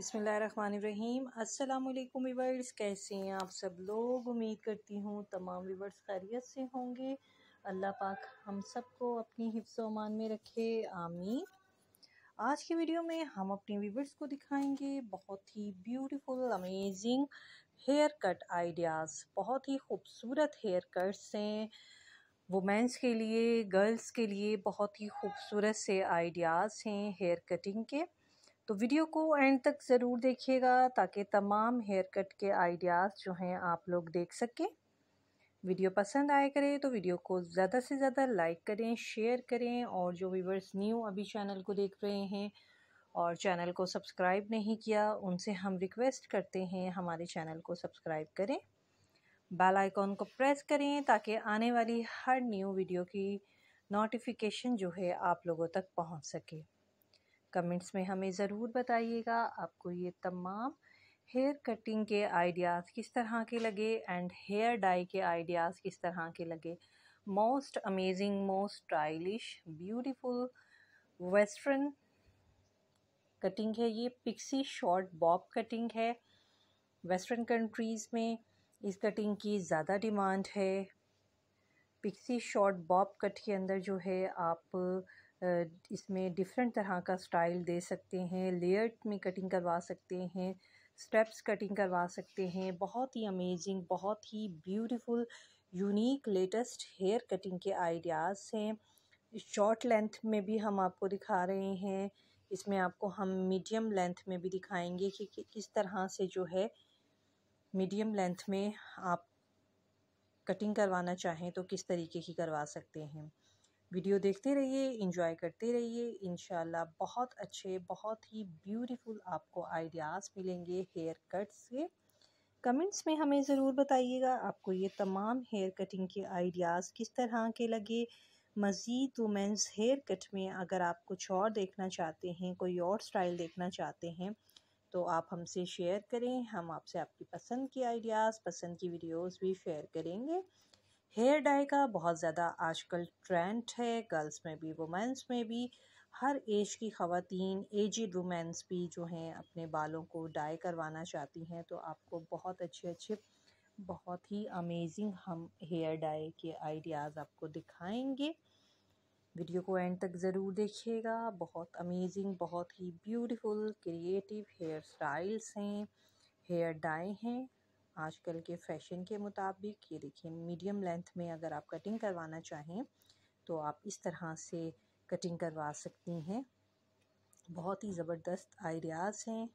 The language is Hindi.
बिसमीम अल्लाम वीवर्स कैसे हैं आप सब लोग उम्मीद करती हूँ तमाम वीवर्स खैरियत से होंगे अल्लाह पाक हम सबको अपनी हिफ्स अमान में रखे आमीन आज की वीडियो में हम अपने वीवर्स को दिखाएंगे बहुत ही beautiful amazing hair cut ideas बहुत ही खूबसूरत हेयर कट्स हैं वुमेंस के लिए गर्ल्स के लिए बहुत ही खूबसूरत से आइडियाज़ हैं हेयर कटिंग के तो वीडियो को एंड तक ज़रूर देखिएगा ताकि तमाम हेयर कट के आइडियाज़ जो हैं आप लोग देख सकें वीडियो पसंद आए करें तो वीडियो को ज़्यादा से ज़्यादा लाइक करें शेयर करें और जो व्यूवर्स न्यू अभी चैनल को देख रहे हैं और चैनल को सब्सक्राइब नहीं किया उनसे हम रिक्वेस्ट करते हैं हमारे चैनल को सब्सक्राइब करें बेल आइकॉन को प्रेस करें ताकि आने वाली हर न्यू वीडियो की नोटिफिकेशन जो है आप लोगों तक पहुंच सके कमेंट्स में हमें ज़रूर बताइएगा आपको ये तमाम हेयर कटिंग के आइडियाज़ किस तरह के लगे एंड हेयर डाई के आइडियाज़ किस तरह के लगे most amazing most stylish beautiful western cutting है ये पिक्सी शॉर्ट बॉब कटिंग है वेस्टर्न कंट्रीज़ में इस कटिंग की ज़्यादा डिमांड है पिक्सी शॉर्ट बॉब कट के अंदर जो है आप इसमें डिफरेंट तरह का स्टाइल दे सकते हैं लेयर में कटिंग करवा सकते हैं स्टेप्स कटिंग करवा सकते हैं बहुत ही अमेजिंग बहुत ही beautiful unique latest hair cutting के आइडियाज़ हैं शॉर्ट लेंथ में भी हम आपको दिखा रहे हैं इसमें आपको हम मीडियम लेंथ में भी दिखाएंगे कि किस तरह से जो है मीडियम लेंथ में आप कटिंग करवाना चाहें तो किस तरीके की करवा सकते हैं वीडियो देखते रहिए इंजॉय करते रहिए इन बहुत अच्छे बहुत ही ब्यूटीफुल आपको आइडियाज़ मिलेंगे हेयर कट्स से कमेंट्स में हमें ज़रूर बताइएगा आपको ये तमाम हेयर कटिंग के आइडियाज़ किस तरह के लगे मज़ीद वुमेंस हेयर कट में अगर आप कुछ और देखना चाहते हैं कोई और स्टाइल देखना चाहते हैं तो आप हमसे शेयर करें हम आपसे आपकी पसंद के आइडियाज़ पसंद की वीडियोस भी शेयर करेंगे हेयर डाई का बहुत ज़्यादा आजकल ट्रेंड है गर्ल्स में भी वुमेंस में भी हर एज की ख़वान एजड वुमेंस भी जो हैं अपने बालों को डाई करवाना चाहती हैं तो आपको बहुत अच्छे अच्छे बहुत ही अमेजिंग हम हेयर डाई के आइडियाज़ आपको दिखाएंगे वीडियो को एंड तक ज़रूर देखिएगा बहुत अमेजिंग बहुत ही ब्यूटीफुल क्रिएटिव हेयर स्टाइल्स हैं हेयर डाई हैं आजकल के फैशन के मुताबिक ये देखिए मीडियम लेंथ में अगर आप कटिंग करवाना चाहें तो आप इस तरह से कटिंग करवा सकती हैं बहुत ही ज़बरदस्त आइडियाज़ हैं